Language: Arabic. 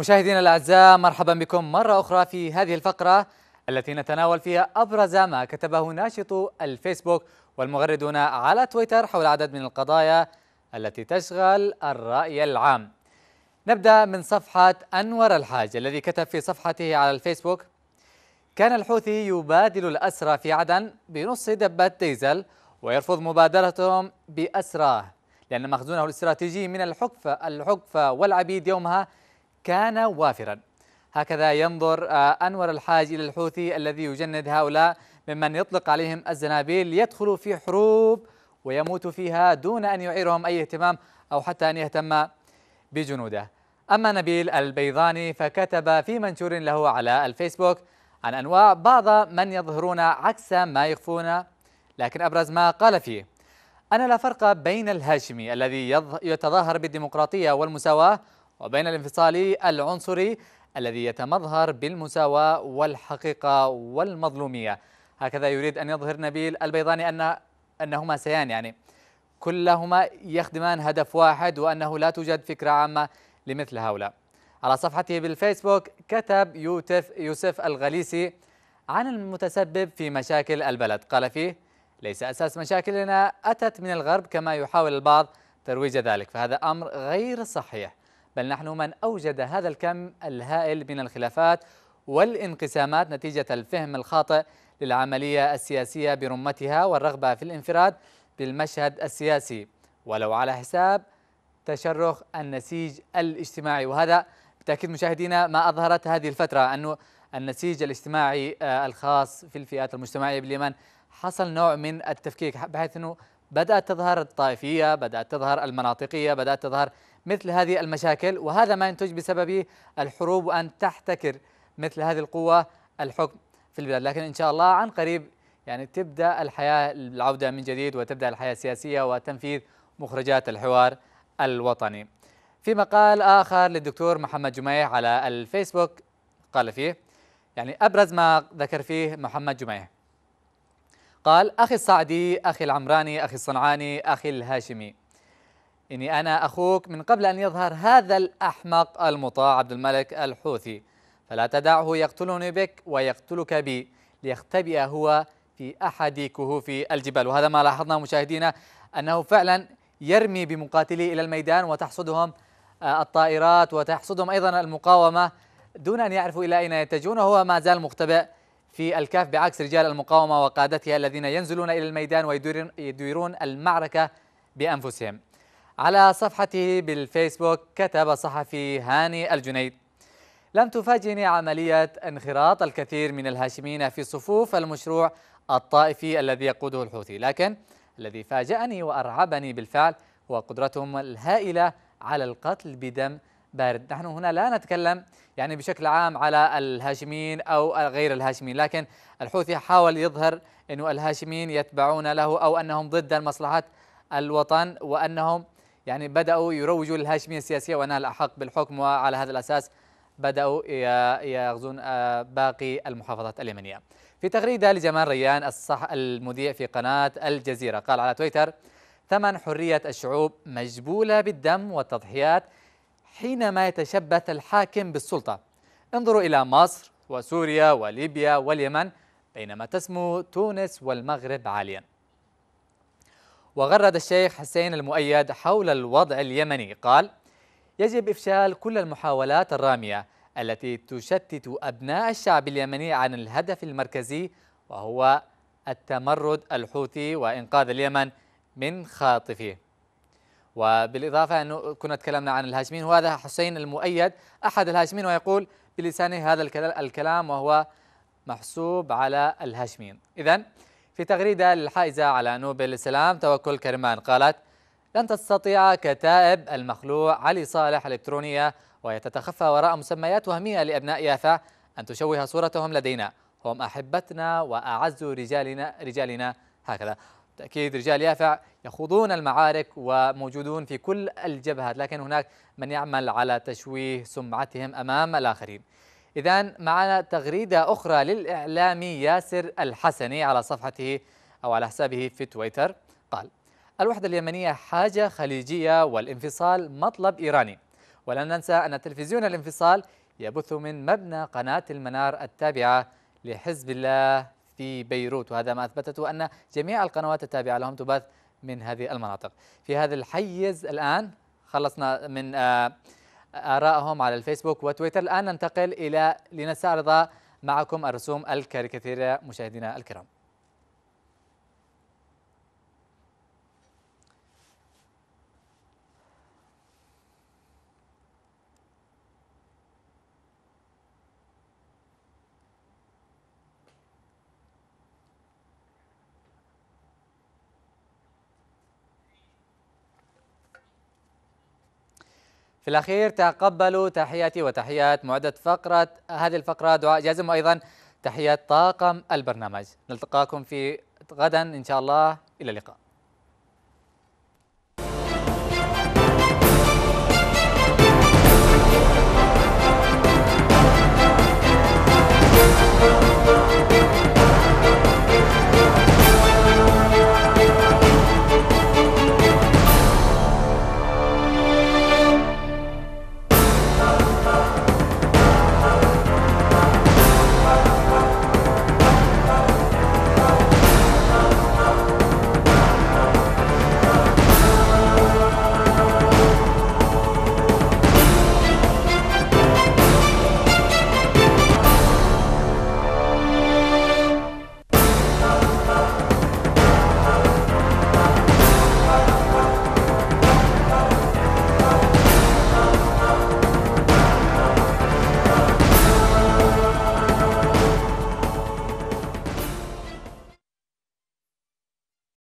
مشاهدينا الأعزاء مرحبا بكم مرة أخرى في هذه الفقرة التي نتناول فيها أبرز ما كتبه ناشط الفيسبوك والمغردون على تويتر حول عدد من القضايا التي تشغل الرأي العام نبدأ من صفحة أنور الحاج الذي كتب في صفحته على الفيسبوك كان الحوثي يبادل الأسرى في عدن بنص دبة ديزل ويرفض مبادرتهم بأسراه لأن مخزونه الاستراتيجي من الحقفه الحقفه والعبيد يومها كان وافرا هكذا ينظر آه، أنور الحاج إلى الحوثي الذي يجند هؤلاء ممن يطلق عليهم الزنابيل ليدخلوا في حروب ويموتوا فيها دون أن يعيرهم أي اهتمام أو حتى أن يهتم بجنوده أما نبيل البيضاني فكتب في منشور له على الفيسبوك عن أنواع بعض من يظهرون عكس ما يخفون لكن أبرز ما قال فيه أنا لا فرق بين الهاشمي الذي يتظاهر بالديمقراطية والمساواة وبين الانفصال العنصري الذي يتمظهر بالمساواة والحقيقة والمظلومية هكذا يريد أن يظهر نبيل البيضاني أن أنهما سيان يعني كلهما يخدمان هدف واحد وأنه لا توجد فكرة عامة لمثل هؤلاء على صفحته بالفيسبوك كتب يوتف يوسف الغليسي عن المتسبب في مشاكل البلد قال فيه ليس أساس مشاكلنا أتت من الغرب كما يحاول البعض ترويج ذلك فهذا أمر غير صحيح بل نحن من أوجد هذا الكم الهائل من الخلافات والانقسامات نتيجة الفهم الخاطئ للعملية السياسية برمتها والرغبة في الانفراد بالمشهد السياسي ولو على حساب تشرخ النسيج الاجتماعي وهذا بالتأكيد مشاهدينا ما أظهرت هذه الفترة أنه النسيج الاجتماعي آه، الخاص في الفئات المجتمعية باليمن حصل نوع من التفكيك بحيث أنه بدأت تظهر الطائفية بدأت تظهر المناطقية بدأت تظهر مثل هذه المشاكل وهذا ما ينتج بسبب الحروب وأن تحتكر مثل هذه القوة الحكم في البلاد لكن إن شاء الله عن قريب يعني تبدأ الحياة العودة من جديد وتبدأ الحياة السياسية وتنفيذ مخرجات الحوار الوطني في مقال آخر للدكتور محمد جميح على الفيسبوك قال فيه يعني أبرز ما ذكر فيه محمد جميح قال أخي الصعدي أخي العمراني أخي الصنعاني أخي الهاشمي إني أنا أخوك من قبل أن يظهر هذا الأحمق المطاع عبد الملك الحوثي فلا تدعه يقتلني بك ويقتلك بي ليختبئ هو في أحد كهوف الجبال وهذا ما لاحظناه مشاهدينا أنه فعلا يرمي بمقاتليه إلى الميدان وتحصدهم آه، الطائرات وتحصدهم أيضا المقاومة دون أن يعرفوا إلى أين يتجهون وهو ما زال مختبئ في الكاف بعكس رجال المقاومة وقادتها الذين ينزلون إلى الميدان ويديرون المعركة بأنفسهم على صفحته بالفيسبوك كتب صحفي هاني الجنيد لم تفاجئني عملية انخراط الكثير من الهاشميين في صفوف المشروع الطائفي الذي يقوده الحوثي لكن الذي فاجأني وأرعبني بالفعل هو قدرتهم الهائلة على القتل بدم بارد نحن هنا لا نتكلم يعني بشكل عام على الهاشميين أو غير الهاشميين لكن الحوثي حاول يظهر أن الهاشميين يتبعون له أو أنهم ضد المصلحة الوطن وأنهم يعني بدأوا يروجوا للهاشمية السياسية وأنها الأحق بالحكم وعلى هذا الأساس بدأوا يغزون آه، باقي المحافظات اليمنية في تغريدة لجمال ريان الصح المذيع في قناة الجزيرة قال على تويتر ثمن حرية الشعوب مجبولة بالدم والتضحيات حينما يتشبث الحاكم بالسلطة انظروا إلى مصر وسوريا وليبيا واليمن بينما تسمو تونس والمغرب عاليا وغرد الشيخ حسين المؤيد حول الوضع اليمني قال يجب إفشال كل المحاولات الرامية التي تشتت أبناء الشعب اليمني عن الهدف المركزي وهو التمرد الحوثي وإنقاذ اليمن من خاطفه وبالإضافة أنه كنا تكلمنا عن الهاشمين وهذا حسين المؤيد أحد الهاشمين ويقول بلسانه هذا الكلام وهو محسوب على الهاشمين إذا في تغريدة للحائزة على نوبل السلام توكل كرمان قالت لن تستطيع كتائب المخلوع علي صالح الإلكترونية وهي تتخفى وراء مسميات وهمية لأبناء يافا أن تشوه صورتهم لدينا هم أحبتنا وأعز رجالنا, رجالنا هكذا تأكيد رجال يافع يخوضون المعارك وموجودون في كل الجبهات لكن هناك من يعمل على تشويه سمعتهم أمام الآخرين إذا معنا تغريدة أخرى للإعلامي ياسر الحسني على صفحته أو على حسابه في تويتر قال الوحدة اليمنية حاجة خليجية والانفصال مطلب إيراني ولا ننسى أن تلفزيون الانفصال يبث من مبنى قناة المنار التابعة لحزب الله في بيروت وهذا ما أثبتته أن جميع القنوات التابعة لهم تبث من هذه المناطق في هذا الحيز الآن خلصنا من آه آرائهم على الفيسبوك وتويتر الآن ننتقل إلى لنستعرض معكم الرسوم الكاريكاتيرية مشاهدينا الكرام في الأخير تقبلوا تحياتي وتحيات معدة فقرة هذه الفقرة دعاء جازم وأيضا تحيات طاقم البرنامج نلتقاكم في غدا إن شاء الله إلى اللقاء